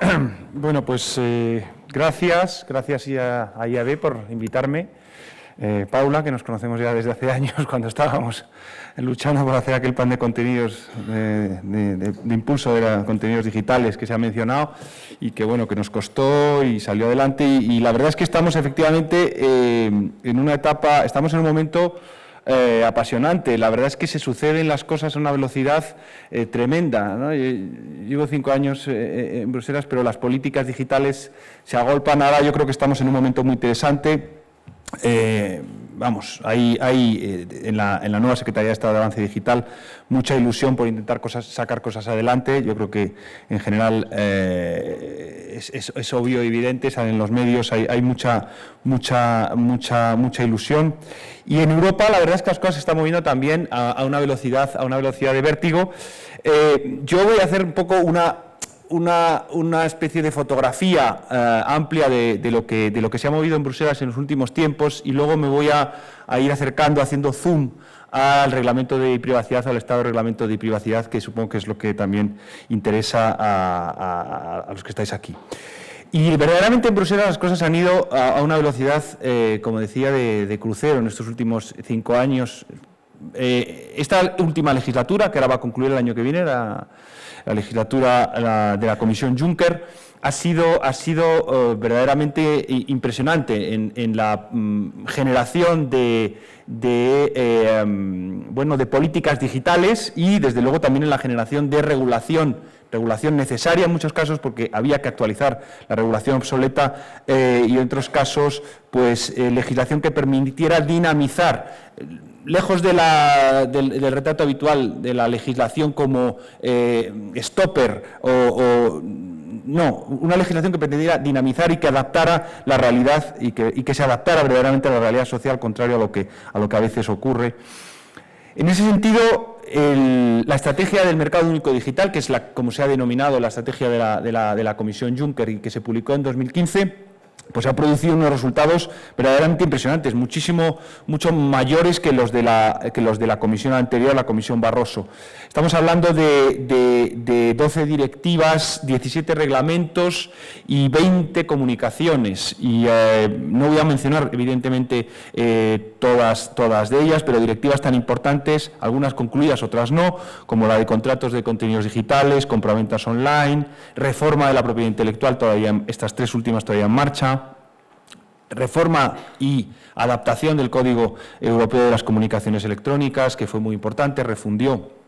Bueno, pues eh, gracias, gracias a, a, IAB por invitarme. Eh, Paula, que nos conocemos ya desde hace años cuando estábamos luchando por hacer aquel plan de contenidos de, impulso de contenidos digitales que se ha mencionado y que bueno que nos costó y salió adelante y, la verdad es que estamos efectivamente eh, en una etapa, estamos en un momento eh, apasionante. La verdad es que se suceden las cosas a una velocidad eh, tremenda. Llevo cinco años eh, en Bruselas, pero las políticas digitales se agolpan. Ahora yo creo que estamos en un momento muy interesante eh, vamos, hay, hay eh, en, la, en, la, nueva Secretaría de Estado de Avance Digital mucha ilusión por intentar cosas, sacar cosas adelante. Yo creo que en general eh, es, obvio y evidente, en los medios, hay, mucha, mucha, mucha, mucha ilusión. Y en Europa la verdad es que las cosas se están moviendo también a, una velocidad, a una velocidad de vértigo. yo voy a hacer un poco una una, una especie de fotografía eh, amplia de, lo que, de lo que se ha movido en Bruselas en los últimos tiempos y luego me voy a, ir acercando, haciendo zoom al reglamento de privacidad, al estado de reglamento de privacidad, que supongo que es lo que también interesa a, los que estáis aquí. Y verdaderamente en Bruselas las cosas han ido a, una velocidad, eh, como decía, de, crucero en estos últimos cinco años. Eh, esta última legislatura, que ahora va a concluir el año que viene, era la legislatura de la Comisión Juncker ha sido, ha sido eh, verdaderamente impresionante en, la mm, generación de, eh, em, bueno, de políticas digitales y, desde luego, también en la generación de regulación regulación necesaria en muchos casos porque había que actualizar la regulación obsoleta eh, y en otros casos pues legislación que permitiera dinamizar lejos del, retrato habitual de la legislación como stopper o no, una legislación que pretendiera dinamizar y que adaptara la realidad y que, se adaptara verdaderamente a la realidad social, contrario a lo que, a lo que a veces ocurre. En ese sentido, la estrategia del mercado único digital, que es la, como se ha denominado la estrategia de la, de la Comisión Juncker y que se publicó en 2015, pues ha producido unos resultados verdaderamente impresionantes, muchísimo, mucho mayores que los, de la, los de la comisión anterior, la comisión Barroso. Estamos hablando de, 12 directivas, 17 reglamentos y 20 comunicaciones. Y eh, no voy a mencionar, evidentemente, eh, todas, todas de ellas, pero directivas tan importantes, algunas concluidas, otras no, como la de contratos de contenidos digitales, compraventas online, reforma de la propiedad intelectual, todavía estas tres últimas todavía en marcha, reforma y adaptación del Código Europeo de las Comunicaciones Electrónicas, que fue muy importante, refundió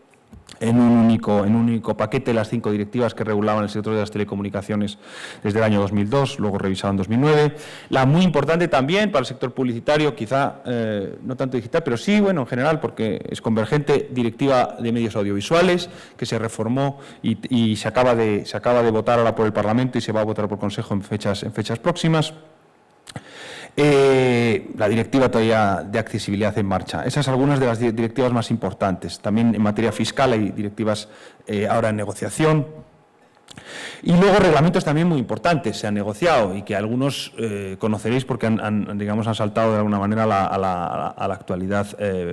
en un único, en un único paquete las cinco directivas que regulaban el sector de las telecomunicaciones desde el año 2002, luego revisado en 2009. La muy importante también para el sector publicitario, quizá eh, no tanto digital, pero sí, bueno, en general, porque es convergente, directiva de medios audiovisuales, que se reformó y, se, acaba de, se acaba de votar ahora por el Parlamento y se va a votar por Consejo en fechas, en fechas próximas. Eh, la directiva todavía de accesibilidad en marcha. Esas son algunas de las directivas más importantes. También en materia fiscal hay directivas eh, ahora en negociación. Y luego reglamentos también muy importantes se han negociado y que algunos eh, conoceréis porque han, digamos, han saltado de alguna manera a la, a la, actualidad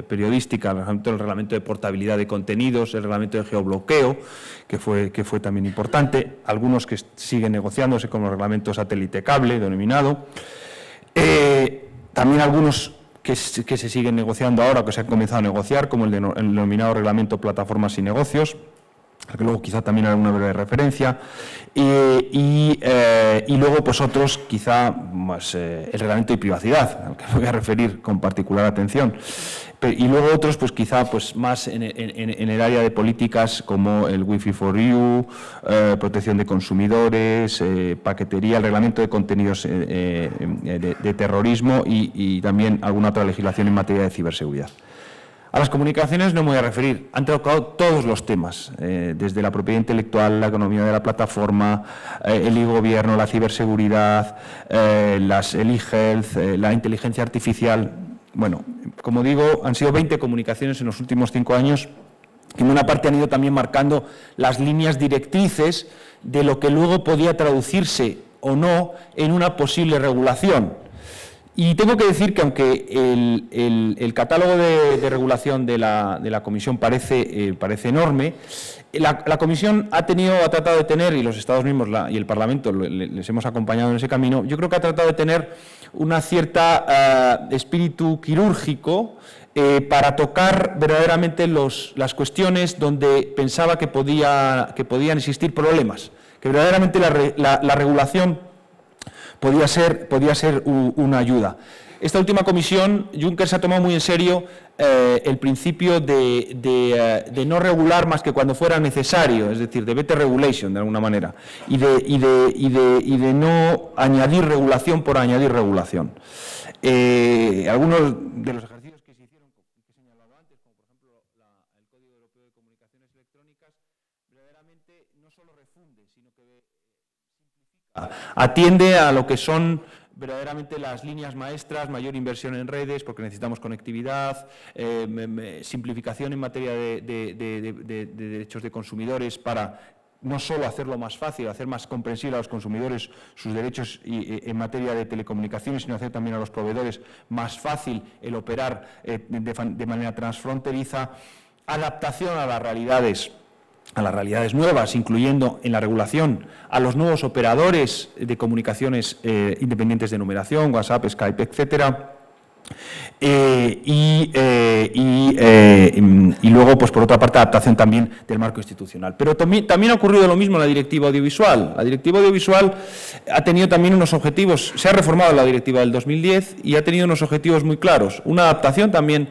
periodística. El reglamento, de portabilidad de contenidos, el reglamento de geobloqueo, que fue, que fue también importante. Algunos que siguen negociándose con los reglamentos satélite cable denominado. Eh, también algunos que, se siguen negociando ahora, que se han comenzado a negociar, como el, el denominado Reglamento Plataformas y Negocios, que luego quizá también alguna breve referencia, y, eh, luego pues otros quizá más, eh, el reglamento de privacidad, al que voy a referir con particular atención, y luego otros pues quizá pues más en, el área de políticas como el Wi-Fi for You, eh, protección de consumidores, paquetería, el reglamento de contenidos de, terrorismo y también alguna otra legislación en materia de ciberseguridad. A las comunicaciones no me voy a referir, han tocado todos los temas, eh, desde la propiedad intelectual, la economía de la plataforma, eh, el e-gobierno, la ciberseguridad, eh, las, el e-health, la inteligencia artificial. Bueno, como digo, han sido 20 comunicaciones en los últimos cinco años que en una parte han ido también marcando las líneas directrices de lo que luego podía traducirse o no en una posible regulación. Y tengo que decir que aunque el, catálogo de, regulación de la, Comisión parece, eh, parece enorme, la, Comisión ha tenido, ha tratado de tener, y los Estados mismos y el Parlamento les hemos acompañado en ese camino, yo creo que ha tratado de tener una cierta ah, espíritu quirúrgico eh, para tocar verdaderamente las cuestiones donde pensaba que, podía, que podían existir problemas, que verdaderamente la, la regulación podía ser, podía ser una ayuda. Esta última comisión, Juncker se ha tomado muy en serio eh, el principio eh, de, no regular más que cuando fuera necesario, es decir, de better regulation, de alguna manera, y de, no añadir regulación por añadir regulación. Eh, algunos de los Atiende a lo que son verdaderamente las líneas maestras, mayor inversión en redes, porque necesitamos conectividad, em, em, simplificación en materia de, derechos de consumidores para no solo hacerlo más fácil, hacer más comprensible a los consumidores sus derechos eh, en materia de telecomunicaciones, sino hacer también a los proveedores más fácil el operar eh, de manera transfronteriza, adaptación a las realidades a las realidades nuevas, incluyendo en la regulación a los nuevos operadores de comunicaciones eh, independientes de numeración, WhatsApp, Skype, etcétera. Eh, eh, mm, y, luego, pues por otra parte, adaptación también del marco institucional. Pero también, también, ha ocurrido lo mismo en la directiva audiovisual. La directiva audiovisual ha tenido también unos objetivos, se ha reformado la directiva del 2010 y ha tenido unos objetivos muy claros. Una adaptación también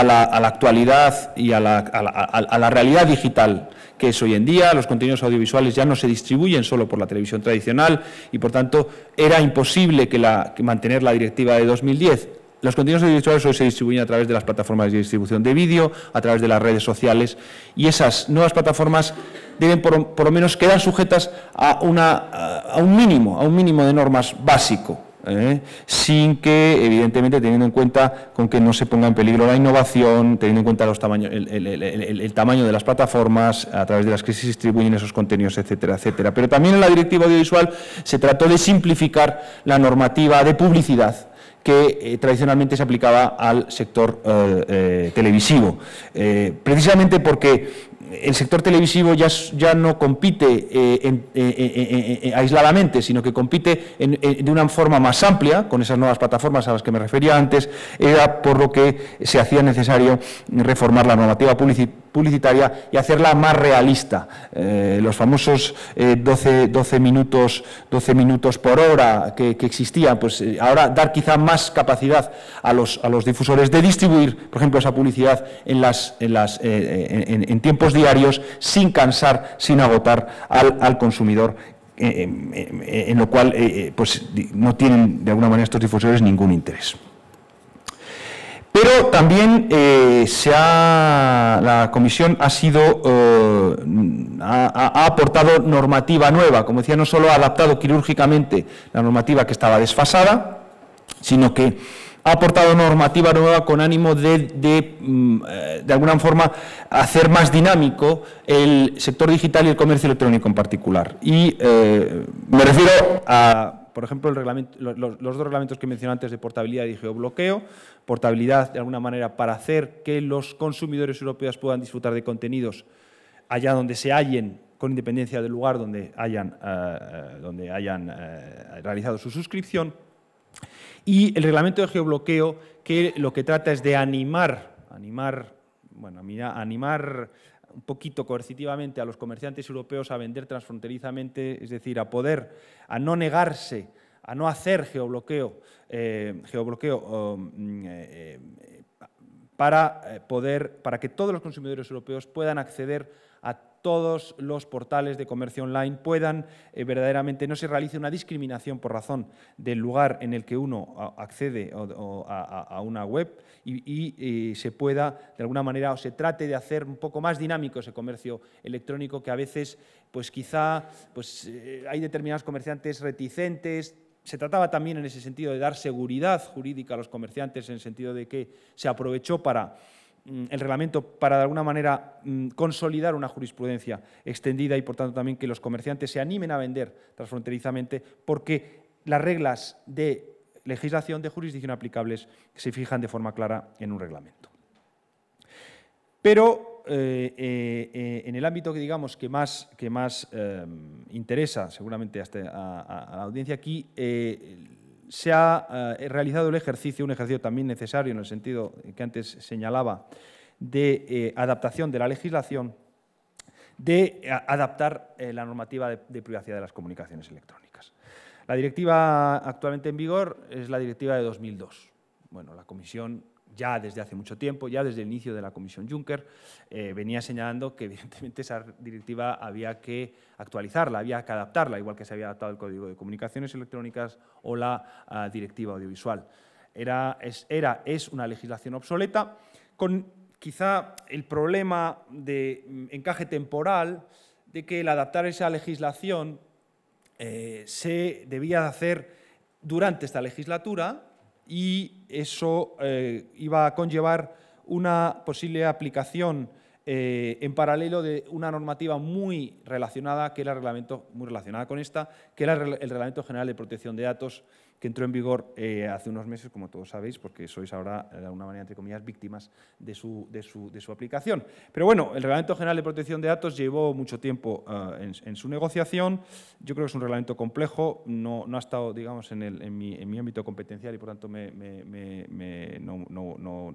a la, actualidad y a la, realidad digital que es hoy en día. Los contenidos audiovisuales ya no se distribuyen solo por la televisión tradicional y, por tanto, era imposible que, mantener la directiva de 2010. Los contenidos audiovisuales hoy se distribuyen a través de las plataformas de distribución de vídeo, a través de las redes sociales, y esas nuevas plataformas deben por, lo menos quedar sujetas a, una, a un mínimo, a un mínimo de normas básico. ¿eh? sin que, evidentemente, teniendo en cuenta con que no se ponga en peligro la innovación, teniendo en cuenta los tamaños, el, tamaño de las plataformas a través de las que se distribuyen esos contenidos, etcétera, etcétera. Pero también en la directiva audiovisual se trató de simplificar la normativa de publicidad que eh, tradicionalmente se aplicaba al sector eh, televisivo, precisamente porque el sector televisivo ya, ya no compite eh, eh, eh, aisladamente, sino que compite de una forma más amplia, con esas nuevas plataformas a las que me refería antes, era por lo que se hacía necesario reformar la normativa publicitaria y hacerla más realista. los famosos 12, 12, minutos, 12 minutos por hora que, existían, pues ahora dar quizá más capacidad a los, a los difusores de distribuir, por ejemplo, esa publicidad en, las, las, en tiempos de diarios sin cansar, sin agotar al, al consumidor eh, eh, eh, en lo cual pues, no tienen de alguna manera estos difusores ningún interés. Pero también se ha, la comisión ha sido ha, aportado normativa nueva, como decía, no solo ha adaptado quirúrgicamente la normativa que estaba desfasada, sino que ha aportado normativa nueva con ánimo de, mm, eh, de, alguna forma, hacer más dinámico el sector digital y el comercio electrónico en particular. Y eh, me refiero a por ejemplo, los, dos reglamentos que mencioné antes de portabilidad y geobloqueo. Portabilidad, de alguna manera, para hacer que los consumidores europeos puedan disfrutar de contenidos allá donde se hallen, con independencia del lugar donde hayan, eh, donde hayan realizado su suscripción. Y el reglamento de geobloqueo que lo que trata es de animar, animar, bueno, mira, animar un poquito coercitivamente a los comerciantes europeos a vender transfronterizamente, es decir, a poder, a no negarse, a no hacer geobloqueo, eh, geobloqueo um, eh, eh, para, eh, poder, para que todos los consumidores europeos puedan acceder a todos los portales de comercio online puedan eh, verdaderamente no se realice una discriminación por razón del lugar en el que uno accede a, una web y, eh, se pueda de alguna manera o se trate de hacer un poco más dinámico ese comercio electrónico que a veces pues quizá pues, hay determinados comerciantes reticentes se trataba también en ese sentido de dar seguridad jurídica a los comerciantes, en el sentido de que se aprovechó para mm, el reglamento para de alguna manera mm, consolidar una jurisprudencia extendida y por tanto también que los comerciantes se animen a vender transfronterizamente porque las reglas de legislación de jurisdicción aplicables se fijan de forma clara en un reglamento. Pero eh, eh, eh, en el ámbito que digamos que más, que más eh, interesa seguramente este, a, la audiencia aquí, se ha realizado el ejercicio, un ejercicio también necesario en el sentido que antes señalaba, de adaptación de la legislación, de adaptar la normativa de, de privacidad de las comunicaciones electrónicas. La directiva actualmente en vigor es la directiva de 2002. Bueno, la Comisión ya desde hace mucho tiempo, ya desde el inicio de la Comisión Juncker, eh, venía señalando que evidentemente esa directiva había que actualizarla, había que adaptarla, igual que se había adaptado el Código de Comunicaciones Electrónicas o la ah, Directiva Audiovisual. Era es, era, es una legislación obsoleta, con quizá el problema de mm, encaje temporal de que el adaptar esa legislación eh, se debía hacer durante esta legislatura, y eso eh, iba a conllevar una posible aplicación eh, en paralelo de una normativa muy relacionada, que era el reglamento, muy relacionada con esta, que era el Reglamento General de Protección de Datos que entró en vigor eh, hace unos meses, como todos sabéis, porque sois ahora, eh, de alguna manera, entre comillas, víctimas de su, de su, aplicación. Pero bueno, el Reglamento General de Protección de Datos llevó mucho tiempo eh, en, su negociación. Yo creo que es un reglamento complejo, no, no ha estado, digamos, en, mi, ámbito competencial y, por tanto,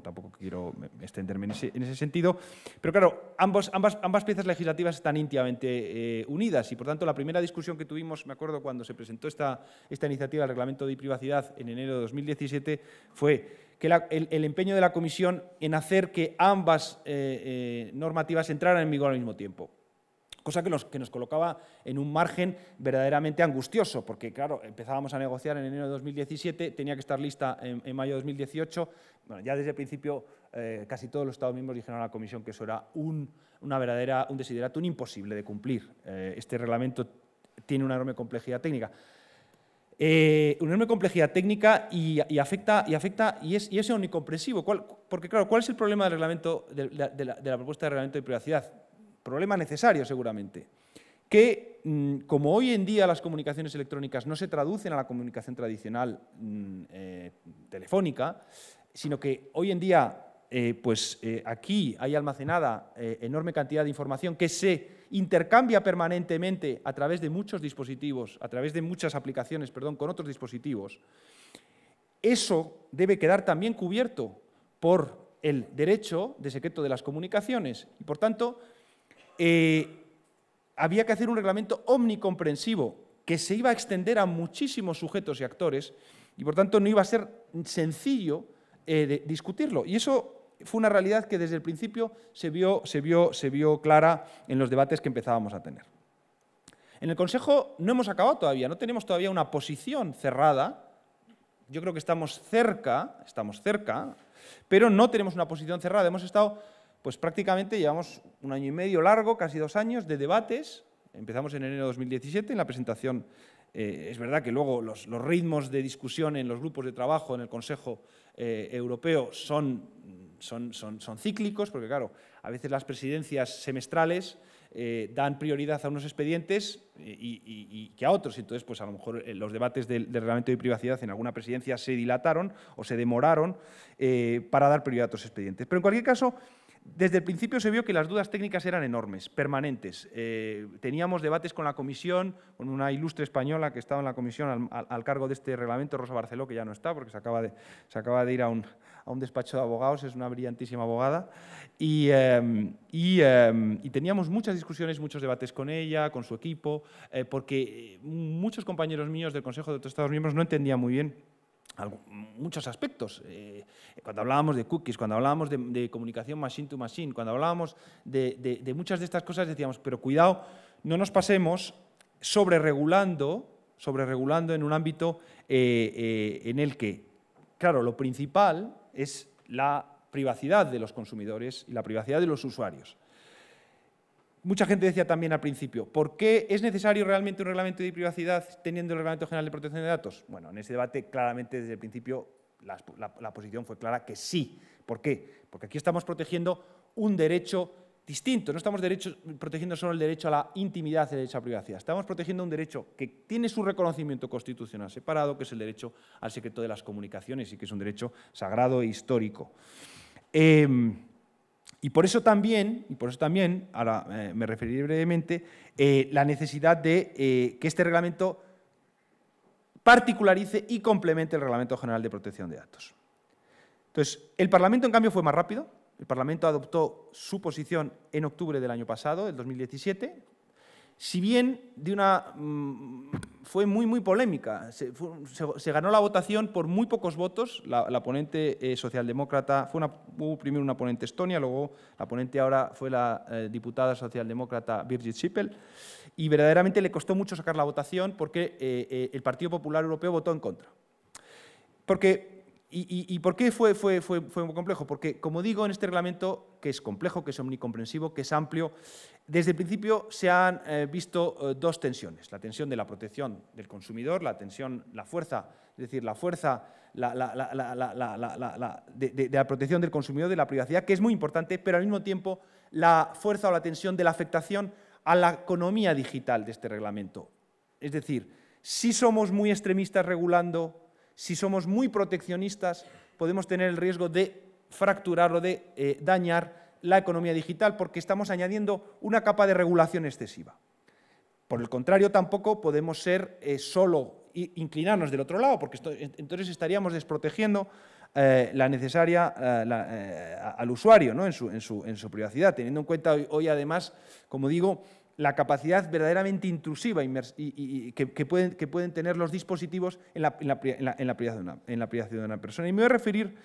tampoco quiero extenderme en ese, sentido. Pero claro, ambas, ambas piezas legislativas están íntimamente unidas y, por tanto, la primera discusión que tuvimos, me acuerdo, cuando se presentó esta, esta iniciativa del Reglamento de Privacidad en enero de 2017 fue que el, empeño de la Comisión en hacer que ambas eh, eh, normativas entraran en vigor al mismo tiempo. Cosa que nos, colocaba en un margen verdaderamente angustioso, porque, claro, empezábamos a negociar en enero de 2017, tenía que estar lista en, mayo de 2018. ya desde el principio eh, casi todos los Estados miembros dijeron a la Comisión que eso era un, una verdadera, un desiderato, un imposible de cumplir. este reglamento tiene una enorme complejidad técnica. Eh, una enorme complejidad técnica y, afecta, y, afecta y, es, y es ¿Cuál, porque, claro, ¿cuál es el problema del reglamento, de, la, propuesta de reglamento de privacidad? Problema necesario, seguramente. Que, mm, como hoy en día las comunicaciones electrónicas no se traducen a la comunicación tradicional mm, eh, telefónica, sino que hoy en día eh, pues eh, aquí hay almacenada eh, enorme cantidad de información que se intercambia permanentemente a través de muchos dispositivos, a través de muchas aplicaciones, perdón, con otros dispositivos, eso debe quedar también cubierto por el derecho de secreto de las comunicaciones. Y por tanto, había que hacer un reglamento omnicomprensivo que se iba a extender a muchísimos sujetos y actores y por tanto no iba a ser sencillo discutirlo. Y eso fue una realidad que desde el principio se vio, se vio, se vio clara en los debates que empezábamos a tener. En el Consejo no hemos acabado todavía, no tenemos todavía una posición cerrada. Yo creo que estamos cerca, estamos cerca, pero no tenemos una posición cerrada. Hemos estado, pues prácticamente llevamos un año y medio largo, casi dos años, de debates. Empezamos en enero de 2017 en la presentación. Eh, es verdad que luego los, ritmos de discusión en los grupos de trabajo en el Consejo eh, Europeo son son, cíclicos, porque claro, a veces las presidencias semestrales eh, dan prioridad a unos expedientes eh, y, que a otros. Entonces, pues a lo mejor eh, los debates del, reglamento de privacidad en alguna presidencia se dilataron o se demoraron para dar prioridad a otros expedientes. Pero en cualquier caso, desde el principio se vio que las dudas técnicas eran enormes, permanentes. Eh, teníamos debates con la comisión, con una ilustre española que estaba en la comisión al, cargo de este reglamento, Rosa Barceló, que ya no está porque se acaba de, ir a un, despacho de abogados, es una brillantísima abogada. Eh, eh, y, teníamos muchas discusiones, muchos debates con ella, con su equipo, porque muchos compañeros míos del Consejo de Estados miembros no entendían muy bien muchos aspectos. Eh, cuando hablábamos de cookies, cuando hablábamos de, comunicación machine to machine, cuando hablábamos de, muchas de estas cosas, decíamos, pero cuidado, no nos pasemos sobre regulando en un ámbito eh, eh, en el que, claro, lo principal es la privacidad de los consumidores y la privacidad de los usuarios. Mucha gente decía también al principio, ¿por qué es necesario realmente un reglamento de privacidad teniendo el Reglamento General de Protección de Datos? Bueno, en ese debate claramente desde el principio la, posición fue clara que sí. ¿Por qué? Porque aquí estamos protegiendo un derecho distinto. No estamos protegiendo solo el derecho a la intimidad y el derecho a la privacidad. Estamos protegiendo un derecho que tiene su reconocimiento constitucional separado, que es el derecho al secreto de las comunicaciones y que es un derecho sagrado e histórico. Em, y por eso también, y por eso también ahora eh, me referiré brevemente, eh, la necesidad de eh, que este reglamento particularice y complemente el Reglamento General de Protección de Datos. Entonces, el Parlamento, en cambio, fue más rápido. El Parlamento adoptó su posición en octubre del año pasado, del 2017, si bien mm, fue muy, muy polémica. Se, ganó la votación por muy pocos votos. La, ponente eh, socialdemócrata fue una, hubo primero una ponente estonia, luego la ponente ahora fue la eh, diputada socialdemócrata Birgit Schippel. Y verdaderamente le costó mucho sacar la votación porque eh, el Partido Popular Europeo votó en contra. Porque ¿Y, por qué fue, muy complejo? Porque, como digo, en este reglamento, que es complejo, que es omnicomprensivo, que es amplio, desde el principio se han eh, visto eh, dos tensiones, la tensión de la protección del consumidor, la tensión, la fuerza, es decir, la fuerza de, de, la protección del consumidor, de la privacidad, que es muy importante, pero al mismo tiempo la fuerza o la tensión de la afectación a la economía digital de este reglamento. Es decir, si somos muy extremistas regulando si somos muy proteccionistas, podemos tener el riesgo de fracturar o de eh, dañar la economía digital porque estamos añadiendo una capa de regulación excesiva. Por el contrario, tampoco podemos ser eh, solo inclinarnos del otro lado, porque entonces estaríamos desprotegiendo eh, la necesaria al usuario ¿no? en, su, en, su, privacidad, teniendo en cuenta hoy, además, como digo, la capacidad verdaderamente intrusiva y, que, pueden, que, pueden, tener los dispositivos en la, en, la, privacidad, de una, persona. Y me voy a referir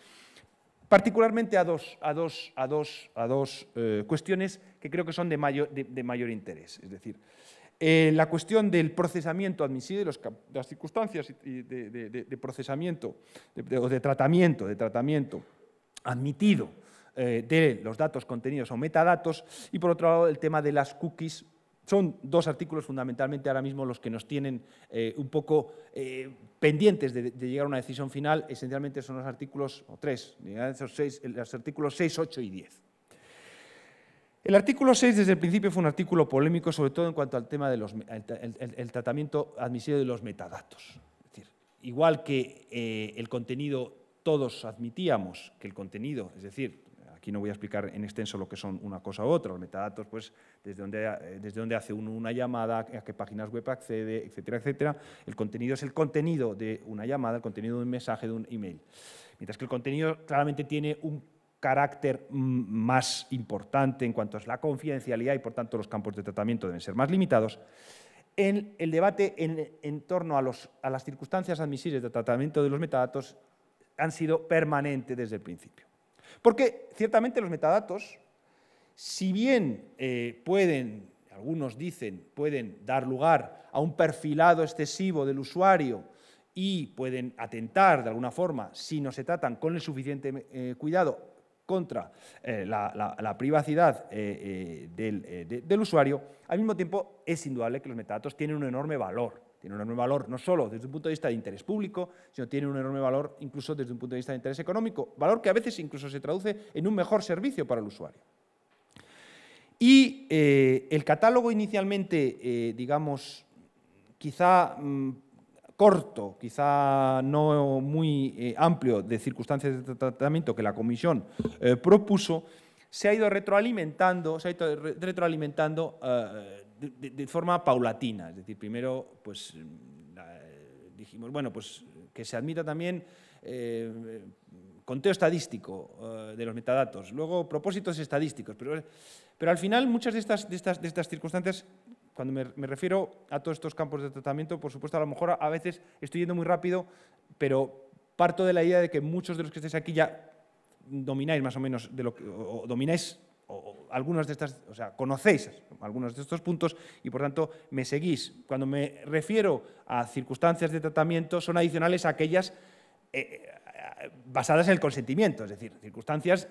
particularmente a dos, a dos, a dos, a dos eh, cuestiones que creo que son de mayor, de, mayor interés. Es decir, eh, la cuestión del procesamiento admisible, de, las circunstancias de, procesamiento o de tratamiento, de tratamiento admitido eh, de los datos contenidos o metadatos, y por otro lado el tema de las cookies son dos artículos fundamentalmente ahora mismo los que nos tienen eh, un poco eh, pendientes de, llegar a una decisión final. Esencialmente son los artículos, o tres, seis, los artículos 6, 8 y 10. El artículo 6 desde el principio fue un artículo polémico, sobre todo en cuanto al tema del tratamiento admisible de los metadatos. Es decir, igual que eh, el contenido, todos admitíamos que el contenido, es decir, Aquí no voy a explicar en extenso lo que son una cosa u otra, los metadatos, pues desde dónde, eh, desde hace uno una llamada, a qué páginas web accede, etcétera, etcétera. El contenido es el contenido de una llamada, el contenido de un mensaje, de un email. Mientras que el contenido claramente tiene un carácter mm, más importante en cuanto a la confidencialidad y por tanto los campos de tratamiento deben ser más limitados. el debate en, torno a, a las circunstancias admisibles de tratamiento de los metadatos han sido permanentes desde el principio. Porque ciertamente los metadatos, si bien eh, pueden, algunos dicen, pueden dar lugar a un perfilado excesivo del usuario y pueden atentar de alguna forma, si no se tratan con el suficiente eh, cuidado, contra eh, la, privacidad del, del, usuario, al mismo tiempo es indudable que los metadatos tienen un enorme valor tiene un enorme valor, no solo desde un punto de vista de interés público, sino tiene un enorme valor incluso desde un punto de vista de interés económico, valor que a veces incluso se traduce en un mejor servicio para el usuario. Y eh, el catálogo inicialmente, eh, digamos, quizá mm, corto, quizá no muy eh, amplio de circunstancias de tratamiento que la Comisión propuso, se ha ido retroalimentando, se ha ido retroalimentando de, forma paulatina. Es decir, primero, pues dijimos, bueno, pues que se admita también eh, conteo estadístico eh, de los metadatos, luego propósitos estadísticos, pero, pero al final muchas de estas, de estas, de estas circunstancias cuando me, refiero a todos estos campos de tratamiento, por supuesto, a lo mejor a veces estoy yendo muy rápido, pero parto de la idea de que muchos de los que estéis aquí ya domináis más o menos, de lo que, o domináis o, de estas, o sea, conocéis algunos de estos puntos y por tanto me seguís. Cuando me refiero a circunstancias de tratamiento son adicionales a aquellas eh, eh, basadas en el consentimiento, es decir, circunstancias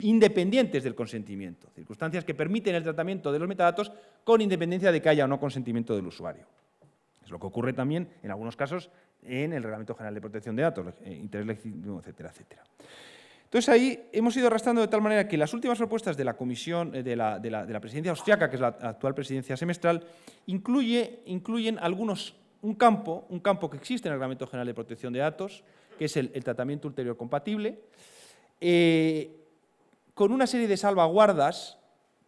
independientes del consentimiento, circunstancias que permiten el tratamiento de los metadatos con independencia de que haya o no consentimiento del usuario. Es lo que ocurre también en algunos casos en el Reglamento General de Protección de Datos, eh, interés legítimo, etcétera, etcétera. Entonces ahí hemos ido arrastrando de tal manera que las últimas propuestas de la comisión, eh, de la, presidencia austriaca, que es la actual presidencia semestral, incluyen algunos, un campo, un campo que existe en el Reglamento General de Protección de Datos, que es el, tratamiento ulterior compatible, eh, con una serie de salvaguardas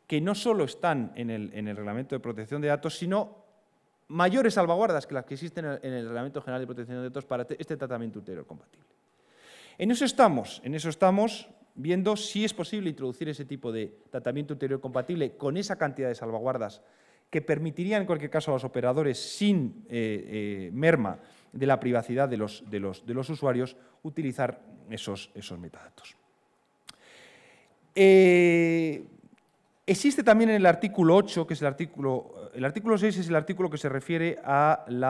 que no solo están en el, Reglamento de Protección de Datos, sino mayores salvaguardas que las que existen en el Reglamento General de Protección de Datos para este tratamiento ulterior compatible. En eso estamos, en eso estamos viendo si es posible introducir ese tipo de tratamiento interior compatible con esa cantidad de salvaguardas que permitirían en cualquier caso a los operadores sin eh, eh, merma de la privacidad de los, usuarios utilizar esos, esos metadatos. Eh, existe también en el artículo 8, que es el artículo, el artículo 6 es el artículo que se refiere al,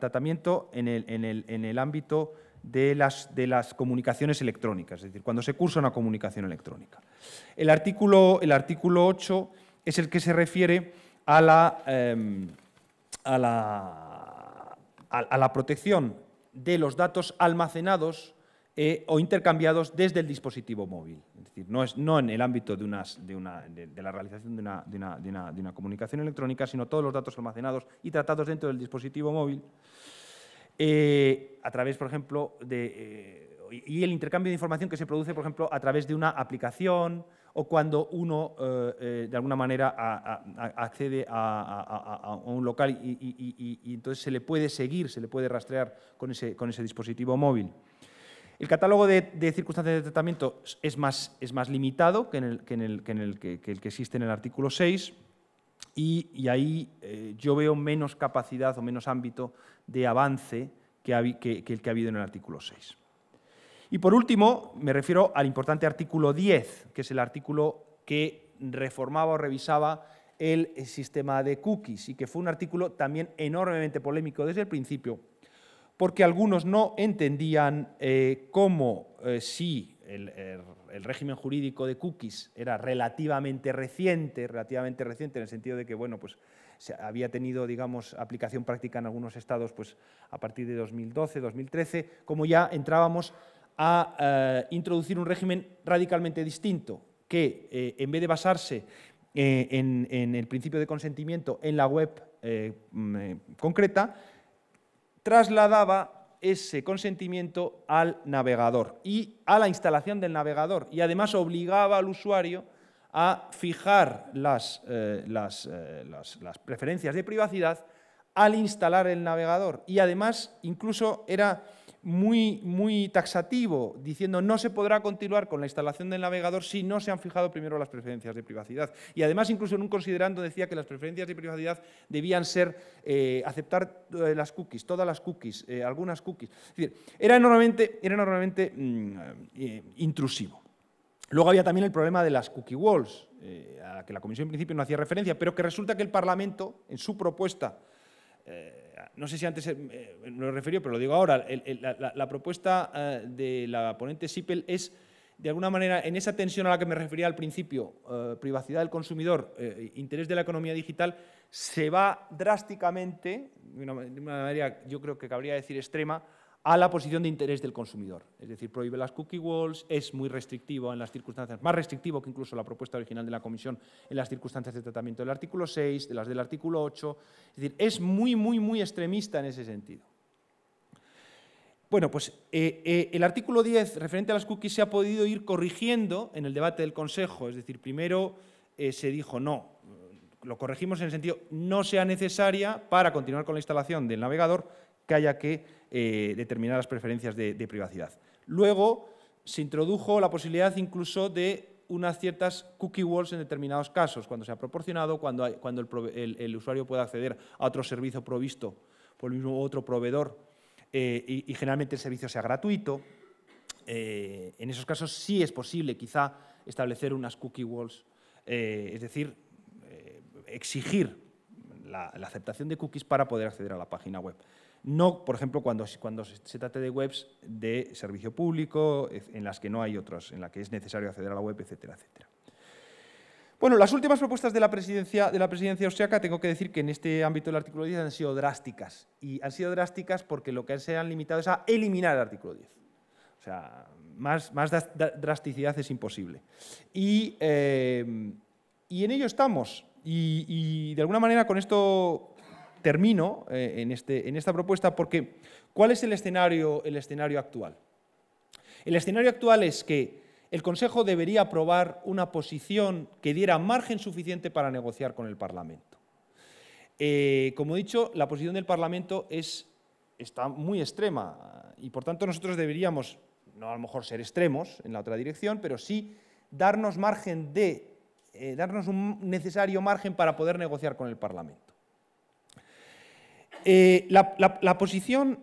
tratamiento en el, en el, en el ámbito de las, de las comunicaciones electrónicas, es decir, cuando se cursa una comunicación electrónica. El artículo, 8 es el que se refiere a la, em, a la, protección de los datos almacenados eh, o intercambiados desde el dispositivo móvil. Es decir, no, es, en el ámbito de, la realización de una, comunicación electrónica, sino todos los datos almacenados y tratados dentro del dispositivo móvil eh, a través, por ejemplo, eh, y el intercambio de información que se produce, por ejemplo, a través de una aplicación o cuando uno, eh, de alguna manera, accede a, un local y, entonces se le puede seguir, se le puede rastrear con ese, dispositivo móvil. El catálogo de, circunstancias de tratamiento es más, es más limitado que, el que, existe en el artículo 6 y, ahí eh, yo veo menos capacidad o menos ámbito de avance que, el que ha habido en el artículo 6. Y por último, me refiero al importante artículo 10, que es el artículo que reformaba o revisaba el sistema de cookies y que fue un artículo también enormemente polémico desde el principio, porque algunos no entendían eh, cómo sí eh, si Er, el, régimen jurídico de cookies era relativamente reciente, relativamente reciente en el sentido de que, bueno, pues había tenido, digamos, aplicación práctica en algunos estados pues, a partir de 2012, 2013, como ya entrábamos a eh, introducir un régimen radicalmente distinto, que eh, en vez de basarse eh, en, el principio de consentimiento en la web mm, concreta, trasladaba ese consentimiento al navegador y a la instalación del navegador y además obligaba al usuario a fijar las, eh, eh, las, las preferencias de privacidad al instalar el navegador y además incluso era muy, muy taxativo, diciendo no se podrá continuar con la instalación del navegador si no se han fijado primero las preferencias de privacidad. Y además, incluso en un considerando decía que las preferencias de privacidad debían ser eh, aceptar eh, las cookies, todas las cookies, eh, algunas cookies. Es decir, era enormemente, era enormemente mm, intrusivo. Luego había también el problema de las cookie walls, a la que la Comisión en principio no hacía referencia, pero que resulta que el Parlamento, en su propuesta, no sé si antes eh, me lo referí, pero lo digo ahora, la, propuesta eh, de la ponente Sipel es, de alguna manera, en esa tensión a la que me refería al principio, eh, privacidad del consumidor, interés de la economía digital, se va drásticamente, de una manera, yo creo que cabría decir extrema, a la posición de interés del consumidor. Es decir, prohíbe las cookie walls, es muy restrictivo en las circunstancias, más restrictivo que incluso la propuesta original de la Comisión en las circunstancias de tratamiento del artículo 6, de las del artículo 8. Es decir, es muy, muy, muy extremista en ese sentido. Bueno, pues eh, eh, el artículo 10 referente a las cookies se ha podido ir corrigiendo en el debate del Consejo. Es decir, primero eh, se dijo no, lo corregimos en el sentido no sea necesaria para continuar con la instalación del navegador que haya que eh, ...determinar las preferencias de, privacidad. Luego se introdujo la posibilidad incluso de unas ciertas cookie walls en determinados casos, cuando se ha proporcionado, cuando, el, usuario pueda acceder a otro servicio provisto por el mismo otro proveedor eh, y, generalmente el servicio sea gratuito. Eh, en esos casos sí es posible quizá establecer unas cookie walls, es decir, exigir la, aceptación de cookies para poder acceder a la página web. No, por ejemplo, cuando, cuando se trate de webs de servicio público, en las que no hay otros, en las que es necesario acceder a la web, etcétera, etcétera. Bueno, las últimas propuestas de la presidencia, de la presidencia austriaca, tengo que decir que en este ámbito del artículo 10 han sido drásticas. Y han sido drásticas porque lo que se han limitado es a eliminar el artículo 10. O sea, más, más drasticidad es imposible. Y, eh, en ello estamos. y, de alguna manera con esto termino eh, en, este, en, esta propuesta porque ¿cuál es el escenario, el escenario actual? El escenario actual es que el Consejo debería aprobar una posición que diera margen suficiente para negociar con el Parlamento. Eh, como he dicho, la posición del Parlamento está muy extrema y por tanto nosotros deberíamos, no a lo mejor ser extremos en la otra dirección, pero sí darnos margen de, eh, darnos un necesario margen para poder negociar con el Parlamento. Eh, la, posición,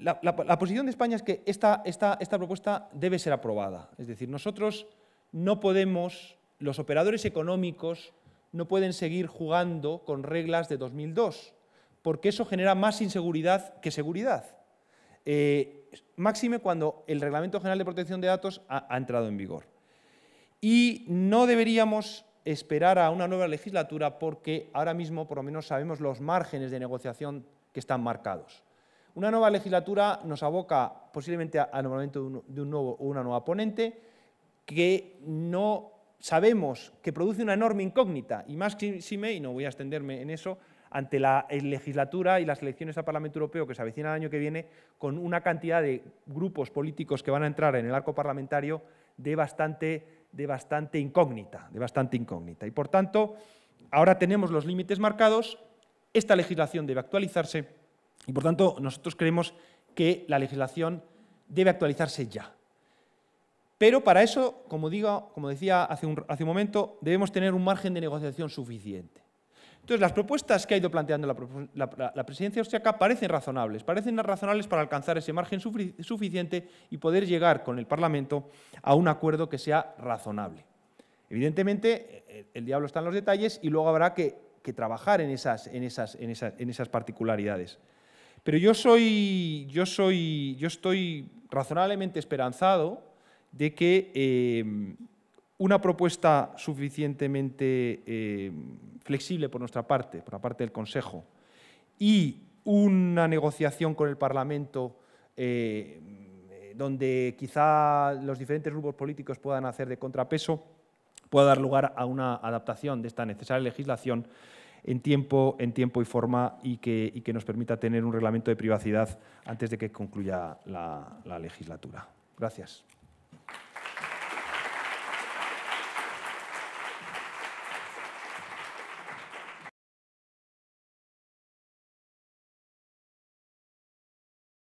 la, posición, de España es que esta, esta, esta propuesta debe ser aprobada. Es decir, nosotros no podemos, los operadores económicos no pueden seguir jugando con reglas de 2002, porque eso genera más inseguridad que seguridad. Eh, máxime cuando el Reglamento General de Protección de Datos ha, ha, entrado en vigor. Y no deberíamos esperar a una nueva legislatura porque ahora mismo por lo menos sabemos los márgenes de negociación que están marcados. Una nueva legislatura nos aboca posiblemente al nombramiento de un nuevo o una nueva ponente que no sabemos que produce una enorme incógnita, y más que si me, y no voy a extenderme en eso, ante la eh, legislatura y las elecciones al Parlamento Europeo que se avecinan el año que viene, con una cantidad de grupos políticos que van a entrar en el arco parlamentario de bastante, de bastante incógnita, de bastante incógnita. Y por tanto, ahora tenemos los límites marcados, esta legislación debe actualizarse y, por tanto, nosotros creemos que la legislación debe actualizarse ya. Pero para eso, como, decía hace un, momento, debemos tener un margen de negociación suficiente. Entonces, las propuestas que ha ido planteando la, presidencia austriaca parecen razonables, parecen razonables para alcanzar ese margen suficiente y poder llegar con el Parlamento a un acuerdo que sea razonable. Evidentemente, el diablo está en los detalles y luego habrá que que trabajar en esas, en esas, en esas, particularidades. Pero yo soy, yo soy, yo estoy razonablemente esperanzado de que eh, una propuesta suficientemente eh, flexible por nuestra parte, por la parte del Consejo, y una negociación con el Parlamento eh, donde quizá los diferentes grupos políticos puedan hacer de contrapeso, pueda dar lugar a una adaptación de esta necesaria legislación en tiempo, en tiempo y forma y que, nos permita tener un reglamento de privacidad antes de que concluya la, la legislatura. Gracias.